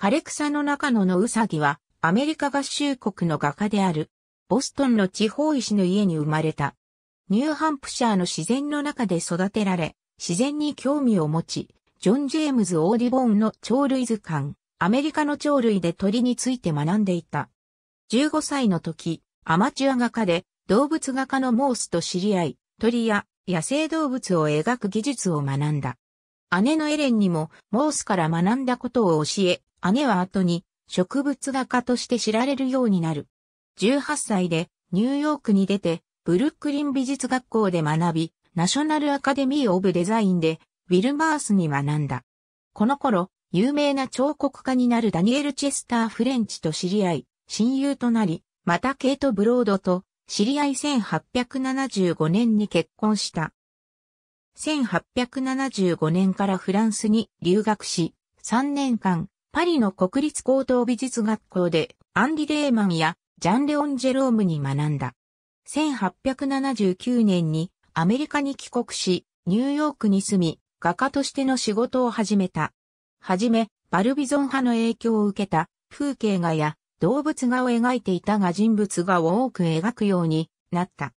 枯れ草の中野のウサギは、アメリカ合衆国の画家である、ボストンの地方医師の家に生まれた。ニューハンプシャーの自然の中で育てられ、自然に興味を持ち、ジョン・ジェームズ・オーディボーンの鳥類図鑑、アメリカの鳥類で鳥について学んでいた。15歳の時、アマチュア画家で動物画家のモースと知り合い、鳥や野生動物を描く技術を学んだ。姉のエレンにもモースから学んだことを教え、姉は後に植物画家として知られるようになる。18歳でニューヨークに出てブルックリン美術学校で学び、ナショナルアカデミー・オブ・デザインでウィルマースに学んだ。この頃、有名な彫刻家になるダニエル・チェスター・フレンチと知り合い、親友となり、またケイト・ブロードと知り合い1875年に結婚した。1875年からフランスに留学し、3年間、パリの国立高等美術学校でアンリ・レーマンやジャン・レオン・ジェロームに学んだ。1879年にアメリカに帰国し、ニューヨークに住み、画家としての仕事を始めた。はじめ、バルビゾン派の影響を受けた風景画や動物画を描いていたが人物画を多く描くようになった。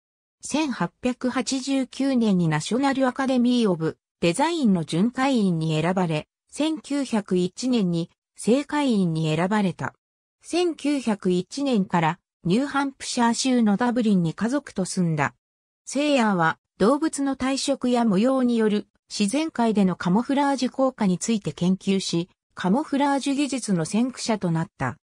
1889年にナショナルアカデミー・オブ・デザインの巡回員に選ばれ、1901年に正会員に選ばれた。1901年からニューハンプシャー州のダブリンに家族と住んだ。セイヤーは動物の体色や模様による自然界でのカモフラージュ効果について研究し、カモフラージュ技術の先駆者となった。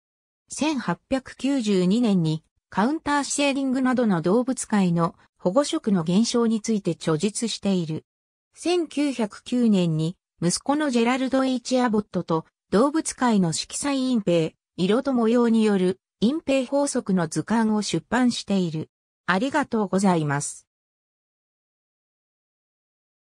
1892年にカウンターシェーディングなどの動物界の保護色の減少について著述している。1909年に息子のジェラルド・エイチ・アボットと動物界の色彩隠蔽、色と模様による隠蔽法則の図鑑を出版している。ありがとうございます。